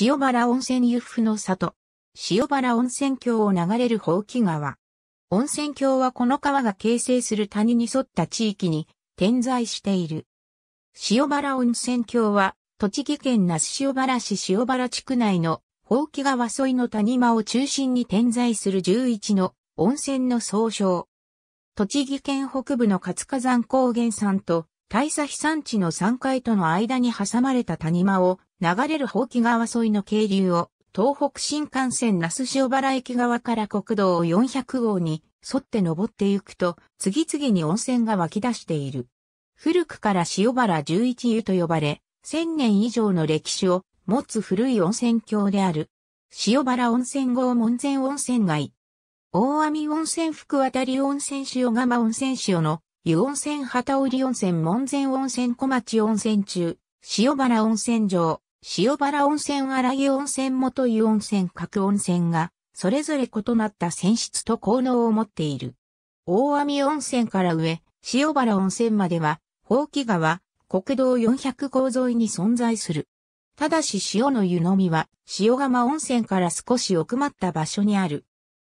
塩原温泉湯布の里。塩原温泉郷を流れる宝木川。温泉郷はこの川が形成する谷に沿った地域に点在している。塩原温泉郷は、栃木県那須塩原市塩原地区内の宝木川沿いの谷間を中心に点在する11の温泉の総称。栃木県北部の活火山高原山と大佐飛山地の山階との間に挟まれた谷間を流れる宝木川沿いの渓流を、東北新幹線那須塩原駅側から国道400号に沿って登ってゆくと、次々に温泉が湧き出している。古くから塩原十一湯と呼ばれ、千年以上の歴史を持つ古い温泉郷である。塩原温泉郷門前温泉街。大網温泉福渡り温泉塩釜温泉塩の湯温泉旗織温泉門前温泉小町温泉中、塩原温泉場、塩原温泉荒湯温泉元湯温泉各温泉が、それぞれ異なった泉質と効能を持っている。大網温泉から上、塩原温泉までは、宝木川、国道400号沿いに存在する。ただし塩の湯のみは、塩釜温泉から少し奥まった場所にある。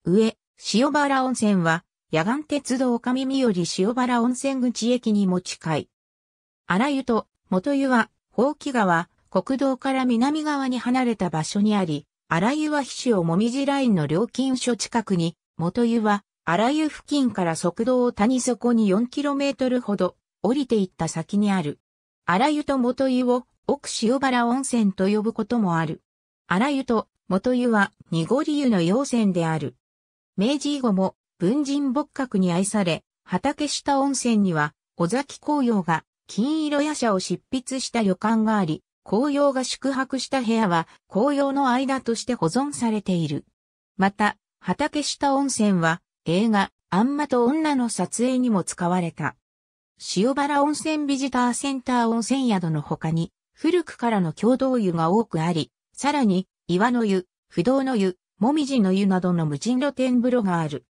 上、塩原温泉は、野岸鉄道上見より塩原温泉口駅に持ち帰荒湯と元湯は、宝木川、国道から南側に離れた場所にあり、荒湯は飛をもみじラインの料金所近くに、元湯は荒湯付近から側道を谷底に 4km ほど降りていった先にある。荒湯と元湯を奥塩原温泉と呼ぶこともある。荒湯と元湯は濁り湯の要泉である。明治以後も文人仏閣に愛され、畑下温泉には尾崎紅葉が金色夜叉を執筆した旅館があり、紅葉が宿泊した部屋は紅葉の間として保存されている。また、畑下温泉は映画、あんまと女の撮影にも使われた。塩原温泉ビジターセンター温泉宿の他に、古くからの共同湯が多くあり、さらに、岩の湯、不動の湯、もみじの湯などの無人露天風呂がある。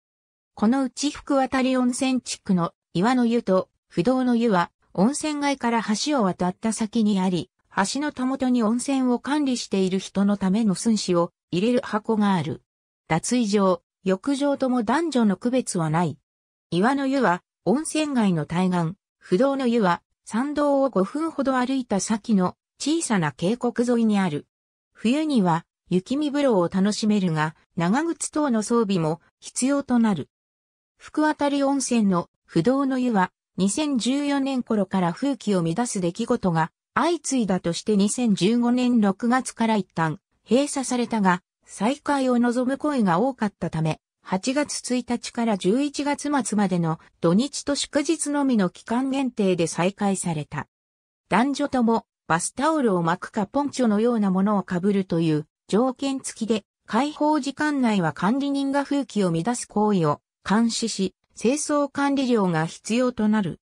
このうち福渡温泉地区の岩の湯と不動の湯は温泉街から橋を渡った先にあり、橋のたもとに温泉を管理している人のための寸子を入れる箱がある。脱衣場、浴場とも男女の区別はない。岩の湯は温泉街の対岸、不動の湯は山道を5分ほど歩いた先の小さな渓谷沿いにある。冬には雪見風呂を楽しめるが、長靴等の装備も必要となる。福渡り温泉の不動の湯は2014年頃から風紀を乱す出来事が相次いだとして2015年6月から一旦閉鎖されたが、再開を望む声が多かったため、8月1日から11月末までの土日と祝日のみの期間限定で再開された。男女ともバスタオルを巻くかポンチョのようなものをかぶるという条件付きで、開放時間内は管理人が風紀を乱す行為を監視し、清掃管理料が必要となる。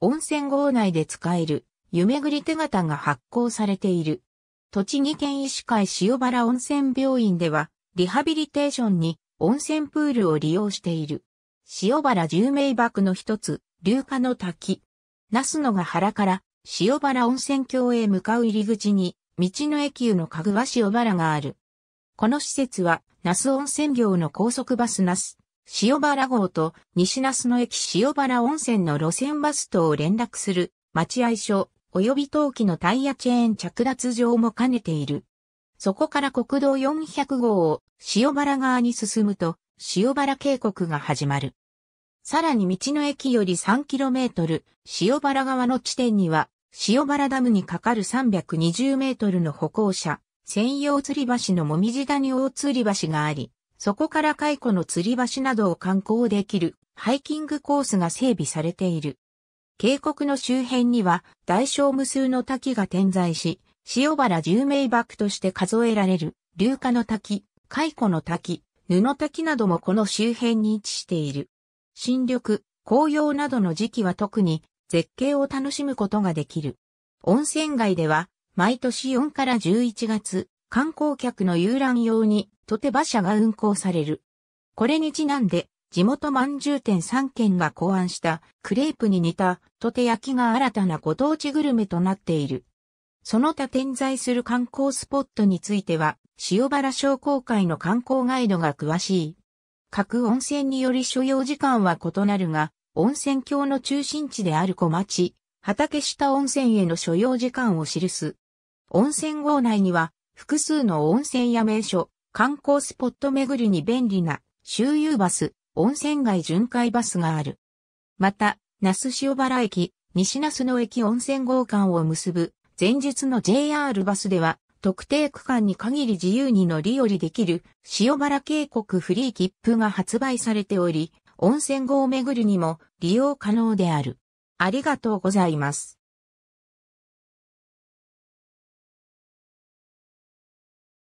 温泉号内で使える夢ぐり手形が発行されている。栃木県医師会塩原温泉病院では、リハビリテーションに温泉プールを利用している。塩原十名瀑の一つ、流化の滝。那須野が原から塩原温泉郷へ向かう入り口に、道の駅湯のかぐわ塩原がある。この施設は、那須温泉業の高速バス那須、塩原号と西那須野駅塩原温泉の路線バス等を連絡する、待合所、及び冬季のタイヤチェーン着脱場も兼ねている。そこから国道400号を塩原側に進むと塩原渓谷が始まる。さらに道の駅より 3km 塩原側の地点には塩原ダムにかかる 320m の歩行者専用吊り橋のもみじ谷大吊り橋があり、そこから解雇の吊り橋などを観光できるハイキングコースが整備されている。渓谷の周辺には大小無数の滝が点在し、塩原十名瀑として数えられる、流下の滝、海湖の滝、布滝などもこの周辺に位置している。新緑、紅葉などの時期は特に絶景を楽しむことができる。温泉街では、毎年4から11月、観光客の遊覧用に、とて馬車が運行される。これにちなんで、地元饅頭店3軒が考案したクレープに似たとて焼きが新たなご当地グルメとなっている。その他点在する観光スポットについては、塩原商工会の観光ガイドが詳しい。各温泉により所要時間は異なるが、温泉郷の中心地である小町、畑下温泉への所要時間を記す。温泉郷内には、複数の温泉や名所、観光スポット巡りに便利な周遊バス、温泉街巡回バスがある。また、那須塩原駅、西那須野駅温泉号館を結ぶ前述の JR バスでは、特定区間に限り自由に乗り降りできる塩原渓谷フリー切符が発売されており、温泉号を巡るにも利用可能である。ありがとうございます。